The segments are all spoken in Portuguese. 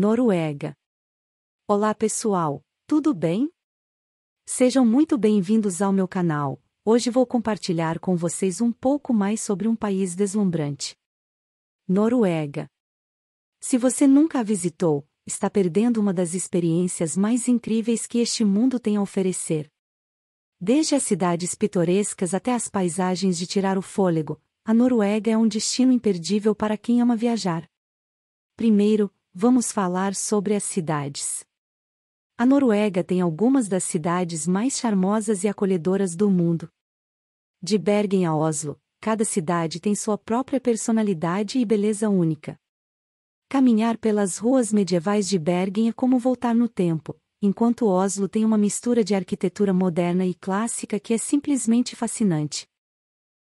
Noruega. Olá pessoal, tudo bem? Sejam muito bem-vindos ao meu canal. Hoje vou compartilhar com vocês um pouco mais sobre um país deslumbrante. Noruega. Se você nunca a visitou, está perdendo uma das experiências mais incríveis que este mundo tem a oferecer. Desde as cidades pitorescas até as paisagens de tirar o fôlego, a Noruega é um destino imperdível para quem ama viajar. Primeiro, vamos falar sobre as cidades. A Noruega tem algumas das cidades mais charmosas e acolhedoras do mundo. De Bergen a Oslo, cada cidade tem sua própria personalidade e beleza única. Caminhar pelas ruas medievais de Bergen é como voltar no tempo, enquanto Oslo tem uma mistura de arquitetura moderna e clássica que é simplesmente fascinante.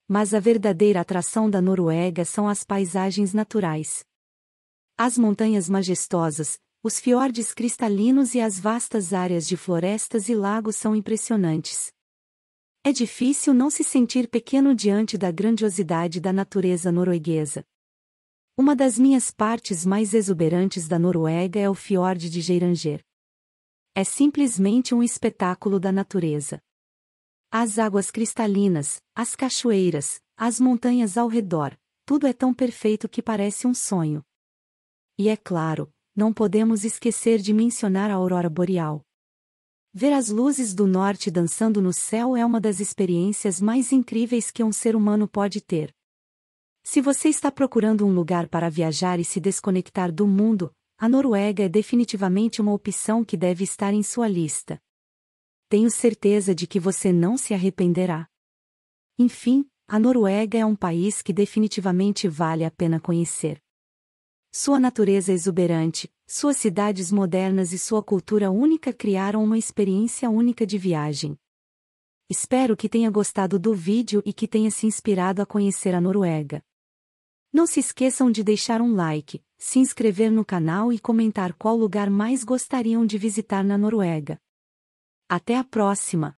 Mas a verdadeira atração da Noruega são as paisagens naturais as montanhas majestosas, os fiordes cristalinos e as vastas áreas de florestas e lagos são impressionantes. É difícil não se sentir pequeno diante da grandiosidade da natureza norueguesa. Uma das minhas partes mais exuberantes da Noruega é o fiord de Geiranger. É simplesmente um espetáculo da natureza. As águas cristalinas, as cachoeiras, as montanhas ao redor, tudo é tão perfeito que parece um sonho. E é claro, não podemos esquecer de mencionar a aurora boreal. Ver as luzes do norte dançando no céu é uma das experiências mais incríveis que um ser humano pode ter. Se você está procurando um lugar para viajar e se desconectar do mundo, a Noruega é definitivamente uma opção que deve estar em sua lista. Tenho certeza de que você não se arrependerá. Enfim, a Noruega é um país que definitivamente vale a pena conhecer. Sua natureza é exuberante, suas cidades modernas e sua cultura única criaram uma experiência única de viagem. Espero que tenha gostado do vídeo e que tenha se inspirado a conhecer a Noruega. Não se esqueçam de deixar um like, se inscrever no canal e comentar qual lugar mais gostariam de visitar na Noruega. Até a próxima!